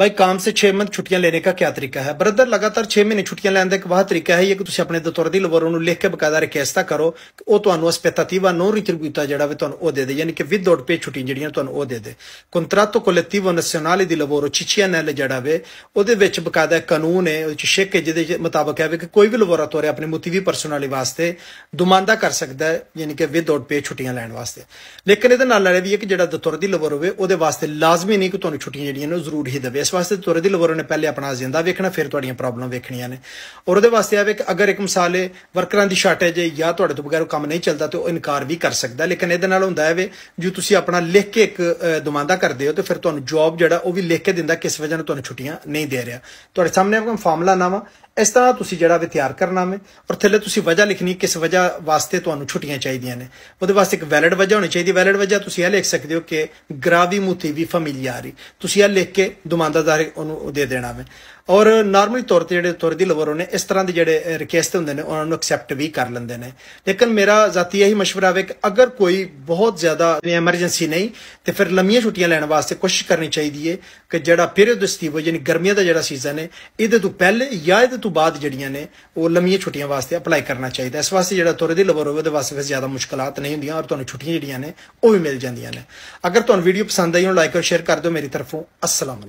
ਬਾਈ ਕਾਮ ਸੇ 6 ਮਹੀਨੇ ਛੁੱਟੀਆਂ ਲੈਣੇ ਦਾ ਕੀ ਤਰੀਕਾ ਹੈ ਬ੍ਰਦਰ ਲਗਾਤਾਰ 6 ਮਹੀਨੇ ਛੁੱਟੀਆਂ ਲੈਣ ਦਾ ਇੱਕ ਵਾਹ ਤਰੀਕਾ ਹੈ ਇਹ ਕਿ ਤੁਸੀਂ ਆਪਣੇ ਦਤੁਰ ਦੀ ਲਵਰ ਨੂੰ ਲਿਖ ਕੇ ਬਕਾਇਦਾ ਰਿਕਵੈਸਟਾ ਕਰੋ ਕਿ ਉਹ ਤੁਹਾਨੂੰ ਅਸਪੈਤਾਤੀਵਾ ਨੋ ਰਿਟਰਗੂਤਾ ਜਿਹੜਾ ਵੀ ਤੁਹਾਨੂੰ ਉਹ ਦੇ ਦੇ ਯਾਨੀ ਕਿ ਆਊਟ ਪੇ ਛੁੱਟੀ ਜਿਹੜੀਆਂ ਤੁਹਾਨੂੰ ਉਹ ਦੇ ਦੇ ਕੰਟਰਾਟੋ ਕੋਲੈਕਟਿਵੋ ਨੈਸ਼ਨਲ ਦੀ ਲਵਰ ਚਿਚੀਆਂ ਨਾਲ ਜਿਹੜਾ ਵੇ ਉਹਦੇ ਵਿੱਚ ਬਕਾਇਦਾ ਕਾਨੂੰਨ ਹੈ ਉਹ ਚ ਸ਼ੇਕ ਜਿਹਦੇ ਮੁਤਾਬਕ ਹੈ ਕਿ ਕੋਈ ਵੀ ਲਵਰ ਤੋਰੇ ਆਪਣੇ ਮੁਤੀਵੀ ਪਰਸਨਲੀ ਵਾਸਤੇ ਦੁਮਾਂਦਾ ਕਰ ਸਕਦਾ ਹੈ ਯਾਨੀ ਕਿ ਆਊਟ ਪੇ ਛੁੱਟੀਆਂ ਲੈਣ ਵਾਸਤੇ ਲੇਕਿਨ ਇਹਦੇ ਨਾਲ ਨਾਲ ਵੀ ਹੈ ਕਿ ਜਿਹੜਾ ਦਤੌਰ ਦੀ ਲਵਰ ਹੋਵੇ ਉਹਦੇ ਵਾਸਤੇ ਲਾਜ਼ਮੀ ਨਹੀਂ ਕਿ ਤੁਹਾਨੂੰ ਛੁੱਟੀਆਂ ਜਿਹੜੀਆਂ ਨੇ ਜ਼ਰੂਰ ਹੀ ਦੇਵੇ ਇਸ ਵਾਸਤੇ ਤੁਰੇ ਦੀ ਲਵੋਰ ਨੇ ਪਹਿਲੇ ਆਪਣਾ ਜ਼ਿੰਦਾ ਵੇਖਣਾ ਫਿਰ ਤੁਹਾਡੀਆਂ ਪ੍ਰੋਬਲਮ ਵੇਖਣੀਆਂ ਨੇ ਔਰ ਉਹਦੇ ਵਾਸਤੇ ਆਵੇ ਕਿ ਅਗਰ ਇੱਕ ਮਸਾਲੇ ਵਰਕਰਾਂ ਦੀ ਸ਼ਾਰਟੇਜ ਹੈ ਜਾਂ ਤੁਹਾਡੇ ਤੋਂ ਬਗੈਰ ਕੰਮ ਨਹੀਂ ਚੱਲਦਾ ਤੇ ਉਹ ਇਨਕਾਰ ਵੀ ਕਰ ਸਕਦਾ ਲੇਕਿਨ ਇਹਦੇ ਨਾਲ ਹੁੰਦਾ ਹੈ ਵੇ ਜੇ ਤੁਸੀਂ ਆਪਣਾ ਲਿਖ ਕੇ ਇੱਕ ਦਮਾਂਦਾ ਕਰਦੇ ਹੋ ਤੇ ਫਿਰ ਤੁਹਾਨੂੰ ਜੌਬ ਜਿਹੜਾ ਉਹ ਵੀ ਲਿਖ ਕੇ ਦਿੰਦਾ ਕਿਸ ਵਜ੍ਹਾ ਨਾਲ ਤੁਹਾਨੂੰ ਛੁੱਟੀਆਂ ਨਹੀਂ ਦੇ ਰਿਹਾ ਤੁਹਾਡੇ ਸਾਹਮਣੇ ਆਪਣਾ ਫਾਰਮੂਲਾ ਨਾਵਾ ਇਸ ਤਰ੍ਹਾਂ ਤੁਸੀਂ ਜਿਹੜਾ ਤਿਆਰ ਕਰਨਾ ਹੈ ਔਰ ਥੱਲੇ ਤੁਸੀਂ ਵਜ੍ਹਾ ਲਿਖਣੀ ਕਿਸ ਵਜ੍ਹਾ ਵਾਸਤੇ ਤੁਹਾਨੂੰ ਛੁੱਟੀਆਂ ਚਾਹੀਦੀਆਂ ਨੇ ਉਹਦੇ ਵਾਸਤੇ ਇੱਕ ਵੈਲਿਡ ਵਜ੍ਹਾ ਹੋਣੀ ਚਾਹੀਦੀ ਵੈਲਿਡ ਵਜ੍ਹਾ ਤੁਸੀਂ ਇਹ ਲਿਖ ਸਕਦੇ ਹੋ ਕਿ ਗਰਾਵੀ ਮੂਤੀ ਵੀ ਫੈਮਿਲੀਅਰੀ ਤੁਸੀਂ ਇਹ ਲਿਖ ਕੇ ਦੁਮਾਂਦਾਦਾਰ ਉਹਨੂੰ ਦੇ ਦੇਣਾ ਹੈ ਔਰ ਨਾਰਮਲੀ ਤੌਰ ਤੇ ਜਿਹੜੇ ਤੁਰਦੀ ਲਵਰ ਨੇ ਇਸ ਤਰ੍ਹਾਂ ਦੇ ਜਿਹੜੇ ਰਿਕਵੈਸਟ ਹੁੰਦੇ ਨੇ ਉਹਨਾਂ ਨੂੰ ਐਕਸੈਪਟ ਵੀ ਕਰ ਲੈਂਦੇ ਨੇ ਲੇਕਿਨ ਮੇਰਾ ਜ਼ਾਤੀ ਇਹੀ مشورہ ਹੈ ਕਿ ਅਗਰ ਕੋਈ ਬਹੁਤ ਜ਼ਿਆਦਾ ਐਮਰਜੈਂਸੀ ਨਹੀਂ ਤੇ ਫਿਰ ਲੰਮੀਆਂ ਛੁੱਟੀਆਂ ਲੈਣ ਵਾਸਤੇ ਕੋਸ਼ਿਸ਼ ਕਰਨੀ ਚਾਹੀਦੀ ਹੈ ਕਿ ਜਿਹੜਾ ਪੀਰੀਅਡ ਹੋ ਯਾਨੀ ਗਰਮੀਆਂ ਦਾ ਜਿਹੜਾ ਸੀਜ਼ਨ ਹੈ ਇਹਦੇ ਤੋਂ ਪਹਿਲੇ ਜਾਂ ਇਹਦੇ ਤੋਂ ਬਾਅਦ ਜਿਹੜੀਆਂ ਨੇ ਉਹ ਲੰਮੀਆਂ ਛੁੱਟੀਆਂ ਵਾਸਤੇ ਅਪਲਾਈ ਕਰਨਾ ਚਾਹੀਦਾ ਇਸ ਵਾਸਤੇ ਜਿਹੜਾ ਤੁਰਦੀ ਲਵਰ ਹੋਵੇ ਉਹਦੇ ਵਾਸਤੇ ਫਿਰ ਜ਼ਿਆਦਾ ਮੁਸ਼ਕਲਾਂ ਨਹੀਂ ਹੁੰਦੀਆਂ ਔਰ ਤੁਹਾਨੂੰ ਛੁੱਟੀਆਂ ਜਿਹੜੀਆਂ ਨੇ ਉਹ ਵੀ ਮਿਲ ਜਾਂਦੀਆਂ ਨੇ ਅਗਰ ਤੁਹਾਨੂੰ ਵੀਡੀਓ ਪਸੰਦ ਆਈ ਹੋ ਲਾਈਕ ਔਰ ਸ਼ੇਅਰ ਕਰ ਦਿਓ ਮੇਰੀ ਤਰਫੋਂ ਅਸਲਾਮ